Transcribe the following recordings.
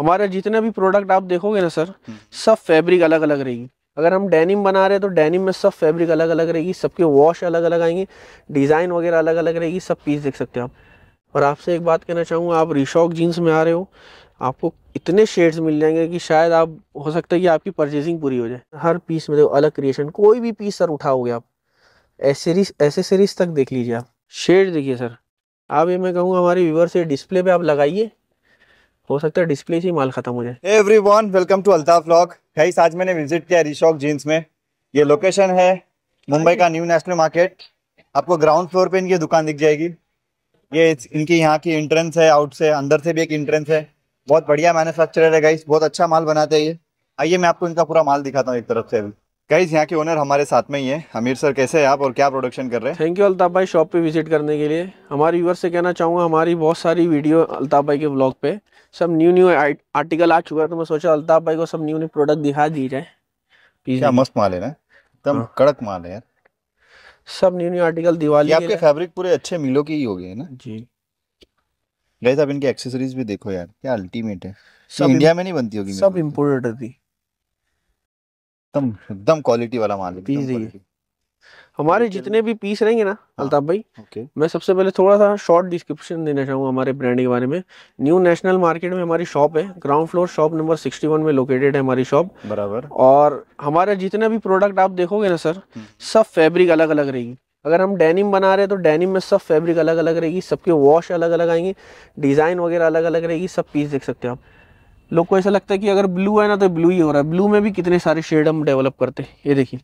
हमारे जितने भी प्रोडक्ट आप देखोगे ना सर हम्म। सब फैब्रिक अलग अलग रहेगी अगर हम डेनिम बना रहे हैं तो डेनिम में सब फैब्रिक अलग अलग रहेगी सबके वॉश अलग अलग आएंगे डिज़ाइन वगैरह अलग अलग रहेगी सब पीस देख सकते हो आप और आपसे एक बात कहना चाहूँगा आप रिशॉक जीन्स में आ रहे हो आपको इतने शेड्स मिल जाएंगे कि शायद आप हो सकता है कि आपकी परचेजिंग पूरी हो जाए हर पीस में देखो अलग क्रिएशन कोई भी पीस सर उठाओगे आप ऐसे एसेसरीज तक देख लीजिए आप शेड देखिए सर आप ये मैं कहूँगा हमारे व्यूवर से डिस्प्ले पे आप लगाइए हो सकता है डिस्प्ले से ही माल खत्म हो जाए everyone welcome to Altaf blog guys आज मैंने विजिट किया रिशॉक जींस में ये लोकेशन है मुंबई का न्यू नेशनल मार्केट आपको ग्राउंड फ्लोर पे इनकी दुकान दिख जाएगी ये इनकी यहाँ की इंट्रेंस है आउट से अंदर से भी एक इंट्रेंस है बहुत बढ़िया मैन्युफैक्चरर है गाइस बहुत अच्छा माल बनाते हैं ये आइए मैं आपको इनका पूरा माल दिखाता हूँ एक तरफ से अभी गाइज यहाँ के ओनर हमारे साथ में ही है अमीर सर कैसे हैं आप और क्या प्रोडक्शन कर रहे हैं थैंक यू अल्ताफ भाई शॉप पे विजिट करने के लिए हमारे व्यूअर से कहना चाहूँगा हमारी बहुत सारी वीडियो अल्ताफ भाई के ब्लॉग पे सब न्यू न्यू आर्टिकल आ चुका है तो मैं सोचा अल्ताफ भाई को सब न्यू न्यू प्रोडक्ट दिखा दी जाए क्या मस्त माल है ना एकदम हाँ। कड़क माल है यार सब न्यू न्यू आर्टिकल दिवाली आपके फेब्रिक पूरे अच्छे मिलो के ही हो गए ना जी गाइज आप इनके एक्सेसरीज भी देखो यार क्या अल्टीमेट है सब इंडिया में नहीं बनती होगी सब इम्पोर्टेड थी एकदम एकदम क्वालिटी वाला माल पीस रही हमारे जितने भी पीस रहेंगे ना हाँ, अल्ताफ भाई ओके मैं सबसे पहले थोड़ा सा शॉर्ट डिस्क्रिप्शन देना चाहूँगा हमारे ब्रांड के बारे में न्यू नेशनल मार्केट में हमारी शॉप है ग्राउंड फ्लोर शॉप नंबर 61 में लोकेटेड है हमारी शॉप बराबर और हमारे जितने भी प्रोडक्ट आप देखोगे ना सर हम्म। सब फैब्रिक अलग अलग रहेगी अगर हम डेनिम बना रहे हैं तो डेनिम में सब फैब्रिक अलग अलग रहेगी सबके वॉश अलग अलग आएंगे डिज़ाइन वगैरह अलग अलग रहेगी सब पीस देख सकते हो आप लोग को ऐसा लगता है कि अगर ब्लू है ना तो ब्लू ही हो रहा है ब्लू में भी कितने सारे शेड हम डेवलप करते हैं ये देखिए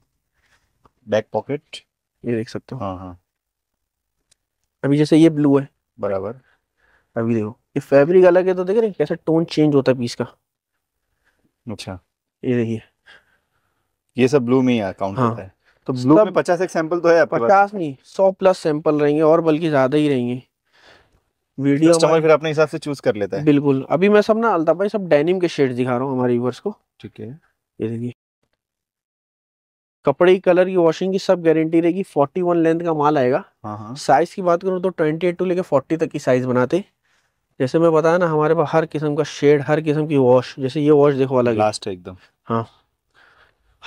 बैक पॉकेट ये देख सकते हो हाँ हाँ अभी जैसे ये ब्लू है बराबर अभी देखो ये फैब्रिक अलग है तो देख रहे हैं कैसा टोन चेंज होता है पीस का अच्छा ये देखिए ये सब ब्लू में ही काउंट हाँ। होता है तो ब्लू में पचास एक सैंपल तो है पचास नहीं सौ प्लस सैंपल रहेंगे और बल्कि ज्यादा ही रहेंगे वीडियो कस्टमर फिर अपने हिसाब से चूज कर लेता है बिल्कुल अभी मैं सब ना अलता भाई सब डेनिम के शेड दिखा रहा हूँ हमारे व्यूवर्स को ठीक है ये देखिए कपड़े की कलर की वॉशिंग की सब गारंटी रहेगी 41 लेंथ का माल आएगा साइज हाँ, हाँ। की बात करूँ तो 28 टू लेकर फोर्टी तक की साइज बनाते जैसे मैं बताया ना हमारे पास हर किस्म का शेड हर किस्म की वॉश जैसे ये वॉश देखो अलग लास्ट है एकदम हाँ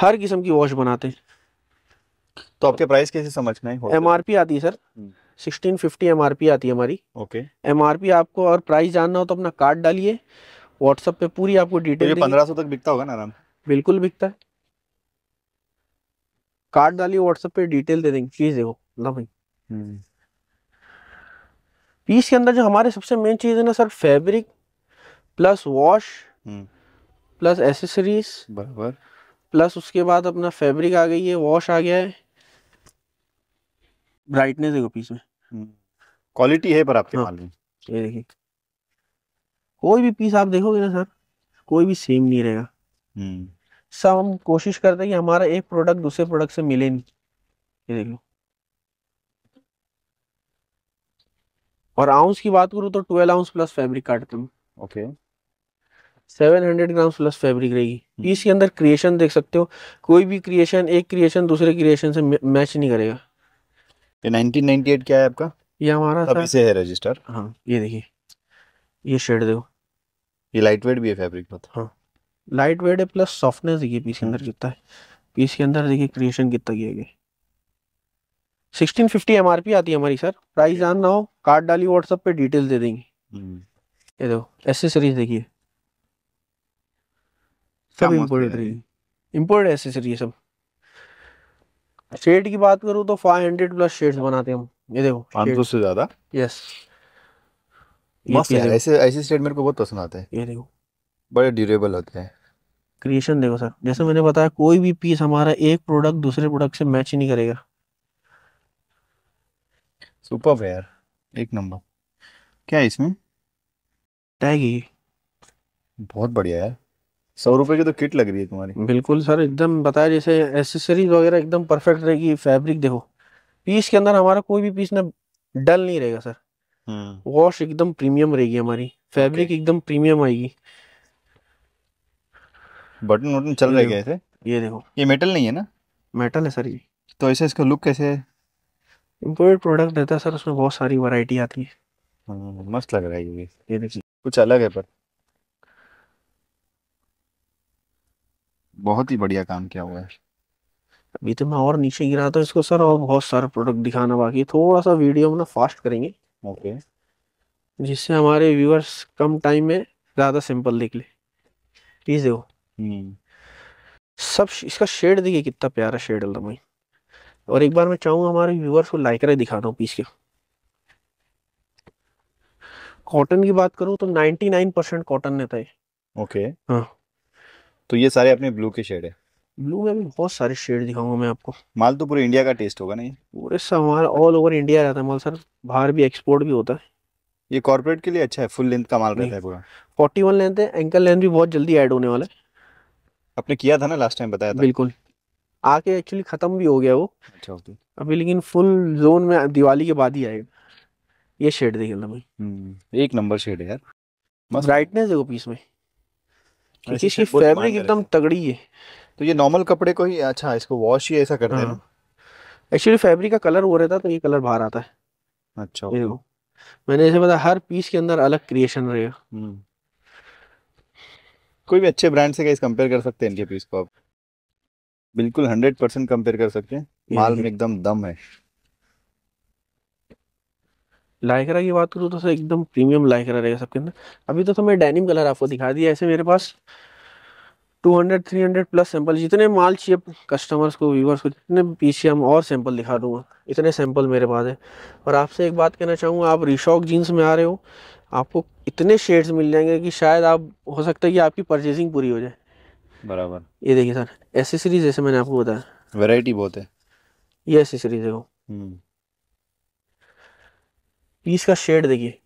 हर किस्म की वॉश बनाते तो आपके प्राइस कैसे समझना है एम आती है सर सिक्सटीन फिफ्टी एम आती है हमारी ओके एम आपको और प्राइस जानना हो तो अपना कार्ड डालिए व्हाट्सएप पे पूरी आपको डिटेल तो पंद्रह सौ तक बिकता होगा ना आराम बिल्कुल बिकता है कार्ड डालिए व्हाट्सएप पे डिटेल दे देंगे प्लीज देखो ना भाई पीस हम्म। के अंदर जो हमारे सबसे मेन चीज है ना sir fabric plus wash plus accessories बराबर प्लस उसके बाद अपना फैब्रिक आ गई है वॉश आ गया है ब्राइटनेस है पीस में क्वालिटी है पर आपके हाँ, माल में ये देखिए कोई भी पीस आप देखोगे ना सर कोई भी सेम नहीं रहेगा हम्म। सब हम कोशिश करते हैं कि हमारा एक प्रोडक्ट दूसरे प्रोडक्ट से मिले नहीं ये देख लो और आउंस की बात करूँ तो ट्वेल्व आउंस प्लस फैब्रिक काटते हैं okay seven hundred gram plus fabric रहेगी पीस हम्म। के अंदर क्रिएशन देख सकते हो कोई भी क्रिएशन एक क्रिएशन दूसरे क्रिएशन से मैच नहीं करेगा ये 1998 क्या है आपका ये हमारा अभी से है रजिस्टर हाँ ये देखिए ये शेड देखो ये लाइट वेट भी है फैब्रिक बहुत तो। हाँ लाइट वेट है प्लस सॉफ्टनेस देखिए पीस के अंदर कितना है पीस के अंदर देखिए क्रिएशन कितना किया गया sixteen fifty M R P आती है हमारी सर प्राइस जानना हो कार्ड डाली व्हाट्सअप पे डिटेल दे देंगे हम्म। ये देखो एसेसरीज देखिए सब इम्पोर्टेड रहेगी इम्पोर्टेड एसेसरी है सब शेड की बात करूँ तो 500 प्लस शेड्स बनाते हम ये देखो 500 से ज्यादा यस मस्त ऐसे ऐसे शेड मेरे को बहुत पसंद आते हैं ये देखो बड़े ड्यूरेबल होते हैं क्रिएशन देखो सर जैसे मैंने बताया कोई भी पीस हमारा एक प्रोडक्ट दूसरे प्रोडक्ट से मैच ही नहीं करेगा सुपर वेयर एक नंबर क्या है इसमें टैग ही बहुत बढ़िया यार सौ रुपए की तो किट लग रही है तुम्हारी बिल्कुल सर एकदम बताया जैसे एसेसरीज वगैरह एकदम परफेक्ट रहेगी फैब्रिक देखो पीस के अंदर हमारा कोई भी पीस ना डल नहीं रहेगा सर वॉश हम्म। एकदम प्रीमियम रहेगी हमारी फैब्रिक एकदम प्रीमियम आएगी बटन वटन चल रहे ऐसे ये देखो ये मेटल नहीं है ना मेटल है सर ये तो ऐसे इसका लुक कैसे है इम्पोर्टेड प्रोडक्ट रहता है सर उसमें बहुत सारी वैरायटी आती है हम्म, मस्त लग रहा है ये ये देखिए कुछ अलग है पर बहुत ही बढ़िया काम किया हुआ है अभी तो मैं और नीचे गिरा था तो इसको सर और बहुत सारा प्रोडक्ट दिखाना बाकी थोड़ा सा वीडियो हम ना फास्ट करेंगे ओके जिससे हमारे व्यूअर्स कम टाइम में ज़्यादा सिंपल देख ले प्लीज़ देखो हम्म। सब इसका शेड देखिए कितना प्यारा शेड है भाई और एक बार मैं चाहूंगा हमारे व्यूअर्स को लाइक रहे दिखा दो पीस के कॉटन की बात करूँ तो 99 परसेंट कॉटन रहता है ओके हाँ तो ये सारे अपने ब्लू के शेड है ब्लू में भी बहुत सारे शेड दिखाऊंगा मैं आपको माल तो पूरे इंडिया का टेस्ट होगा नहीं पूरे हमारा ऑल ओवर इंडिया रहता है माल सर बाहर भी एक्सपोर्ट भी होता है ये कॉर्पोरेट के लिए अच्छा है फुल लेंथ का माल रहता है पूरा फोर्टी वन लेंथ है एंकल लेंथ भी बहुत जल्दी ऐड होने वाला है आपने किया था ना लास्ट टाइम बताया था बिल्कुल आके एक्चुअली खत्म भी हो गया वो अच्छा ओके अभी लेकिन फुल जोन में दिवाली के बाद ही आएगा ये शेड देखिए भाई हम्म, एक नंबर शेड है यार ब्राइटनेस देखो पीस में क्योंकि इसकी फैब्रिक एकदम तगड़ी है तो ये नॉर्मल कपड़े को ही अच्छा इसको वॉश ही ऐसा करते हैं एक्चुअली फैब्रिक हाँ। का कलर हो रहा था तो ये कलर बाहर आता है अच्छा ये देखो मैंने इसे पता हर पीस के अंदर अलग क्रिएशन रहेगा हम्म। कोई भी अच्छे ब्रांड से गाइस कंपेयर कर सकते हैं इनके पीस को आप बिल्कुल हंड्रेड परसेंट कंपेयर कर सकते हैं माल में एकदम दम है लाइकरा की बात करूँ तो सर एकदम प्रीमियम लाइकरा रहेगा सबके अंदर अभी तो सर मैं डेनिम कलर आपको दिखा दिया ऐसे मेरे पास 200 300 प्लस सैंपल जितने माल चाहिए कस्टमर्स को व्यूवर्स को जितने पीछे हम और सैंपल दिखा दूंगा इतने सैंपल मेरे पास है और आपसे एक बात कहना चाहूँगा आप रिशॉक जीन्स में आ रहे हो आपको इतने शेड्स मिल जाएंगे कि शायद आप हो सकता है कि आपकी परचेजिंग पूरी हो जाए बराबर ये देखिए सर एसेसरीज जैसे मैंने आपको बताया वेराइटी बहुत है ये एसेसरीज है वो पीस का शेड देखिए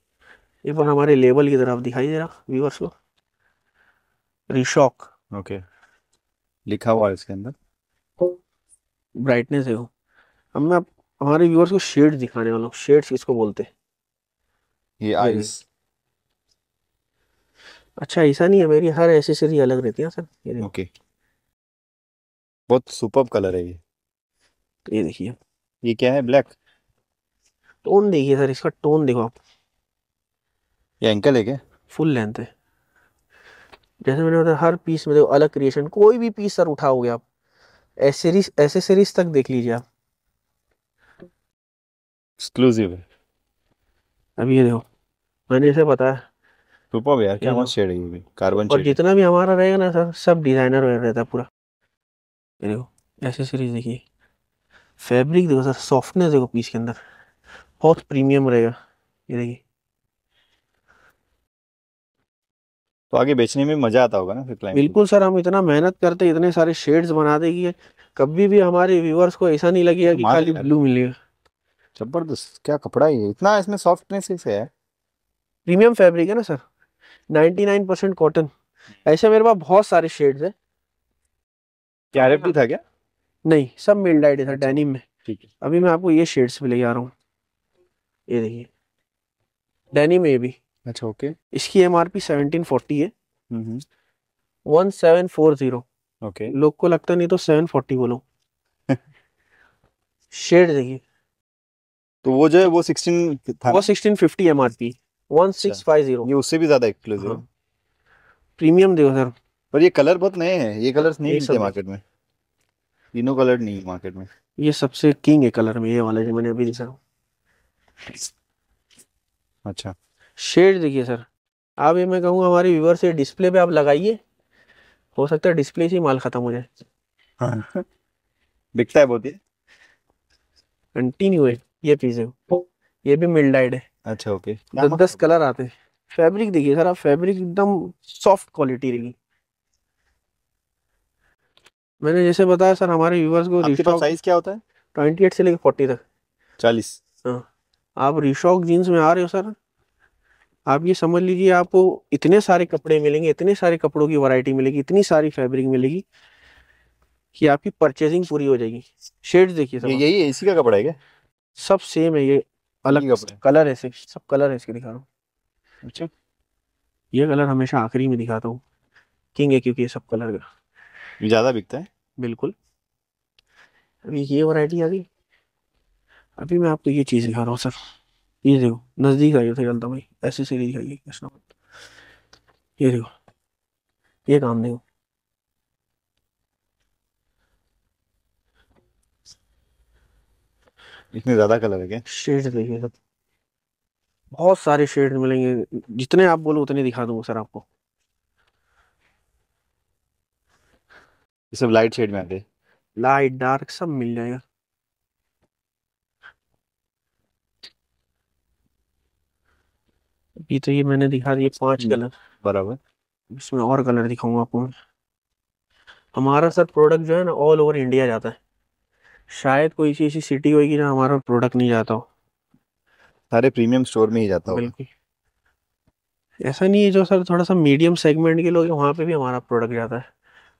एक बार हमारे लेबल की तरफ दिखाई दे रहा व्यूवर्स को रिशॉक ओके लिखा हुआ है इसके अंदर ब्राइटनेस है वो अब मैं हमारे व्यूअर्स को शेड दिखाने वाला हूँ शेड्स किसको बोलते ये आईज अच्छा ऐसा नहीं है मेरी हर एसेसरी अलग रहती है सर ये ओके बहुत सुपर कलर है ये ये देखिए ये क्या है ब्लैक टोन देखिए सर इसका टोन देखो आप ये एंकल है क्या फुल लेंथ है जैसे मैंने बताया हर पीस में देखो अलग क्रिएशन कोई भी पीस सर उठाओगे आप एसेसरीज एसेसरीज तक देख लीजिए आप एक्सक्लूसिव है अभी ये देखो मैंने इसे बताया सुपर यार क्या मस्त शेड है ये भी कार्बन और जितना भी हमारा रहेगा ना सर सब डिजाइनर वेयर रहता है पूरा ये देखो एसेसरीज देखिए फैब्रिक देखो सर सॉफ्टनेस देखो पीस के अंदर बहुत प्रीमियम रहेगा ये देखिए तो आगे बेचने में मजा आता होगा ना फिर क्लाइंट बिल्कुल सर हम इतना मेहनत करते इतने सारे शेड्स बनाते कि कभी भी हमारे व्यूअर्स को ऐसा नहीं लगेगा तो कि खाली ब्लू मिलेगा जबरदस्त क्या कपड़ा है इतना इसमें सॉफ्टनेस है प्रीमियम फैब्रिक है ना सर 99 परसेंट कॉटन ऐसे मेरे पास बहुत सारे शेड्स है क्या रेट था क्या नहीं सब मिल डाइट है सर डेनिम अच्छा। में ठीक है अभी मैं आपको ये शेड्स भी ले जा रहा हूँ ये देखिए डेनी में भी अच्छा ओके इसकी M R P seventeen forty है one seven four zero okay लोग को लगता नहीं तो सेवन फोर्टी बोलो शेड देखिए तो वो जो है वो सिक्सटीन वो sixteen fifty M R P one six five zero ये उससे भी ज्यादा एक्सक्लूसिव हाँ। प्रीमियम देखो सर पर ये कलर बहुत नए हैं ये कलर्स नहीं मिलते मार्केट में तीनों कलर नहीं मार्केट में ये सबसे किंग है कलर में ये वाला जो मैंने अभी दिखाया अच्छा शेड देखिए सर आप ये मैं कहूँगा हमारे व्यूवर से डिस्प्ले पे आप लगाइए हो सकता है डिस्प्ले से ही माल खत्म हो जाए हाँ। दिखता है बहुत ये कंटिन्यू है ये पीस है ये भी मिल डाइड है अच्छा ओके दस दस कलर आते हैं फैब्रिक देखिए सर आप फैब्रिक एकदम सॉफ्ट क्वालिटी रहेगी मैंने जैसे बताया सर हमारे व्यूवर्स को साइज क्या होता है ट्वेंटी एट से लेकर फोर्टी तक चालीस हाँ आप रिशॉक जीन्स में आ रहे हो सर आप ये समझ लीजिए आपको इतने सारे कपड़े मिलेंगे इतने सारे कपड़ों की वैरायटी मिलेगी इतनी सारी फैब्रिक मिलेगी कि आपकी परचेजिंग पूरी हो जाएगी शेड्स देखिए सर यही इसी का कपड़ा है क्या सब सेम है ये अलग कलर है सब कलर है इसके दिखा रहा हूँ अच्छा ये कलर हमेशा आखिरी में दिखाता हूँ किंग है क्योंकि ये सब कलर का ज़्यादा बिकता है बिल्कुल अभी ये वैरायटी आ गई अभी मैं आपको ये चीज़ दिखा रहा हूँ सर ये देखो नज़दीक आइए थे गलता भाई ऐसे ऐसी सीढ़ी दिखाइए कृष्णा ये देखो ये काम देखो इतने ज़्यादा कलर है क्या शेड देखिए सर बहुत सारे शेड मिलेंगे जितने आप बोलो उतने दिखा दूंगा सर आपको ये सब लाइट शेड में आते लाइट डार्क सब मिल जाएगा अभी तो ये मैंने दिखा दिए पांच हम्म, कलर बराबर इसमें और कलर दिखाऊंगा आपको मैं हमारा सर प्रोडक्ट जो है ना ऑल ओवर इंडिया जाता है शायद कोई ऐसी ऐसी सिटी होगी जहाँ हमारा प्रोडक्ट नहीं जाता हो सारे प्रीमियम स्टोर में ही जाता हो बिल्कुल ऐसा नहीं है जो सर थोड़ा सा मीडियम सेगमेंट के लोग हैं वहाँ पे भी हमारा प्रोडक्ट जाता है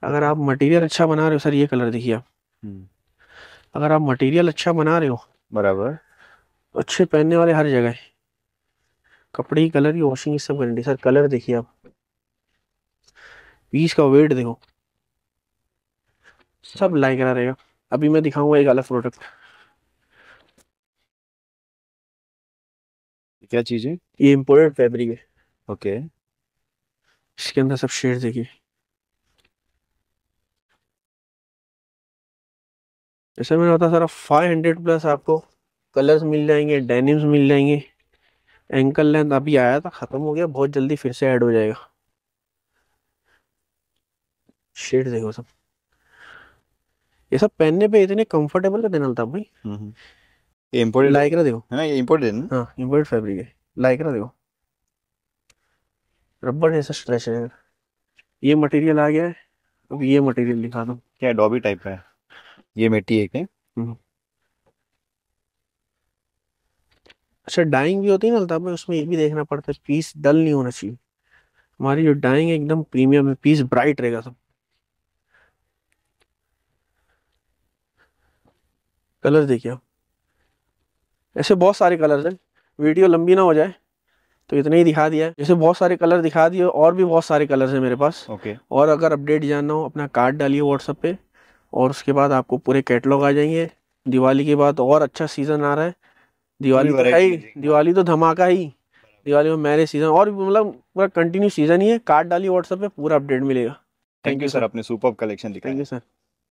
अगर आप मटेरियल अच्छा बना रहे हो सर ये कलर देखिए आप हम्म। अगर आप मटेरियल अच्छा बना रहे हो बराबर अच्छे पहनने वाले हर जगह कपड़े की कलर की वॉशिंग सब गारंटी सर कलर देखिए आप पीस का वेट देखो सब लाइक करा रहेगा अभी मैं दिखाऊंगा एक अलग प्रोडक्ट क्या चीज है ये इम्पोर्टेड फैब्रिक है ओके इसके अंदर सब शेड देखिए जैसे मैंने बताया सारा फाइव हंड्रेड प्लस आपको कलर्स मिल जाएंगे डेनिम्स मिल जाएंगे एंकल लेंथ अभी आया था ख़त्म हो गया बहुत जल्दी फिर से ऐड हो जाएगा शेड देखो सब ये सब पहनने पे इतने कंफर्टेबल है देना था भाई इम्पोर्टेड हम्म, हम्म। रहा देखो है ना ये इम्पोर्टेड है हाँ इम्पोर्टेड फैब्रिक है लाइक रहा देखो रबर जैसा स्ट्रेच है ये मटेरियल आ गया है अब ये मटेरियल दिखा दो क्या डॉबी टाइप है ये मिट्टी एक है अच्छा डाइंग भी होती है ना अल्ताफ भाई उसमें ये भी देखना पड़ता है पीस डल नहीं होना चाहिए हमारी जो डाइंग है एकदम प्रीमियम है पीस ब्राइट रहेगा सब कलर देखिए आप ऐसे बहुत सारे कलर हैं वीडियो लंबी ना हो जाए तो इतना ही दिखा दिया जैसे बहुत सारे कलर दिखा दिए और भी बहुत सारे कलर हैं मेरे पास ओके okay. और अगर अपडेट जानना हो अपना कार्ड डालिए व्हाट्सअप पे और उसके बाद आपको पूरे कैटलॉग आ जाएंगे दिवाली के बाद और अच्छा सीज़न आ रहा है दिवाली तो है दिवाली तो धमाका ही दिवाली में मैरिज सीजन और मतलब पूरा कंटिन्यू सीजन ही है कार्ड डाली व्हाट्सएप पे पूरा अपडेट मिलेगा थैंक यू सर अपने super collection thank you sir